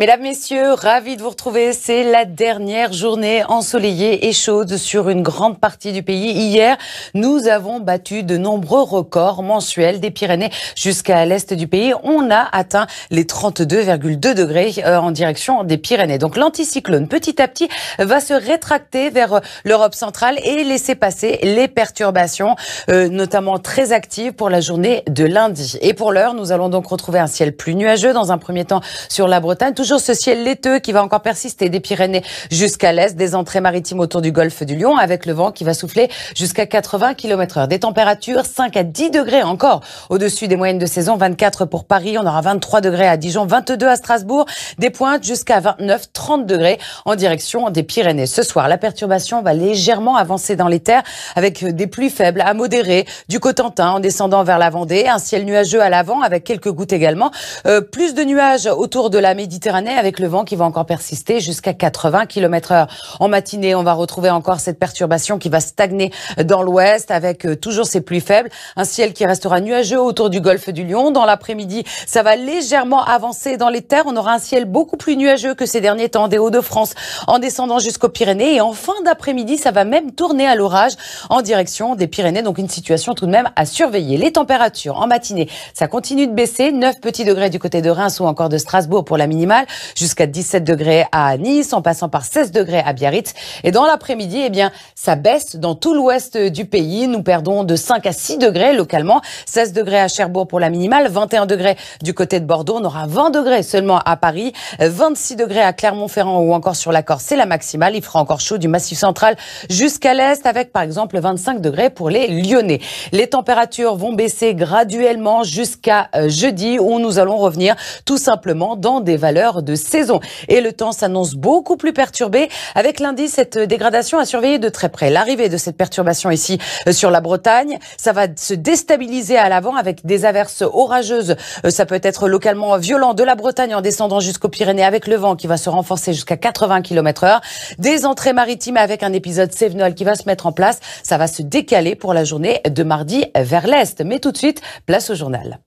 Mesdames, Messieurs, ravi de vous retrouver. C'est la dernière journée ensoleillée et chaude sur une grande partie du pays. Hier, nous avons battu de nombreux records mensuels des Pyrénées jusqu'à l'est du pays. On a atteint les 32,2 degrés euh, en direction des Pyrénées. Donc l'anticyclone, petit à petit, va se rétracter vers euh, l'Europe centrale et laisser passer les perturbations, euh, notamment très actives pour la journée de lundi. Et pour l'heure, nous allons donc retrouver un ciel plus nuageux dans un premier temps sur la Bretagne ce ciel laiteux qui va encore persister des Pyrénées jusqu'à l'est, des entrées maritimes autour du golfe du Lion, avec le vent qui va souffler jusqu'à 80 km heure. Des températures 5 à 10 degrés encore au-dessus des moyennes de saison, 24 pour Paris, on aura 23 degrés à Dijon, 22 à Strasbourg, des pointes jusqu'à 29, 30 degrés en direction des Pyrénées. Ce soir, la perturbation va légèrement avancer dans les terres avec des pluies faibles à modérées du Cotentin en descendant vers la Vendée, un ciel nuageux à l'avant avec quelques gouttes également, euh, plus de nuages autour de la Méditerranée avec le vent qui va encore persister jusqu'à 80 km heure. En matinée, on va retrouver encore cette perturbation qui va stagner dans l'ouest avec euh, toujours ces pluies faibles. Un ciel qui restera nuageux autour du golfe du Lion. Dans l'après-midi, ça va légèrement avancer dans les terres. On aura un ciel beaucoup plus nuageux que ces derniers temps des Hauts-de-France en descendant jusqu'aux Pyrénées. Et en fin d'après-midi, ça va même tourner à l'orage en direction des Pyrénées. Donc une situation tout de même à surveiller. Les températures en matinée, ça continue de baisser. 9 petits degrés du côté de Reims ou encore de Strasbourg pour la minimale jusqu'à 17 degrés à Nice, en passant par 16 degrés à Biarritz. Et dans l'après-midi, eh bien, ça baisse dans tout l'ouest du pays. Nous perdons de 5 à 6 degrés localement, 16 degrés à Cherbourg pour la minimale, 21 degrés du côté de Bordeaux. On aura 20 degrés seulement à Paris, 26 degrés à Clermont-Ferrand ou encore sur la Corse. C'est la maximale. Il fera encore chaud du Massif central jusqu'à l'est avec, par exemple, 25 degrés pour les Lyonnais. Les températures vont baisser graduellement jusqu'à euh, jeudi où nous allons revenir tout simplement dans des valeurs de saison. Et le temps s'annonce beaucoup plus perturbé. Avec lundi, cette dégradation à surveiller de très près. L'arrivée de cette perturbation ici euh, sur la Bretagne, ça va se déstabiliser à l'avant avec des averses orageuses. Euh, ça peut être localement violent de la Bretagne en descendant jusqu'aux Pyrénées avec le vent qui va se renforcer jusqu'à 80 km heure. Des entrées maritimes avec un épisode sévenol qui va se mettre en place. Ça va se décaler pour la journée de mardi vers l'est. Mais tout de suite, place au journal.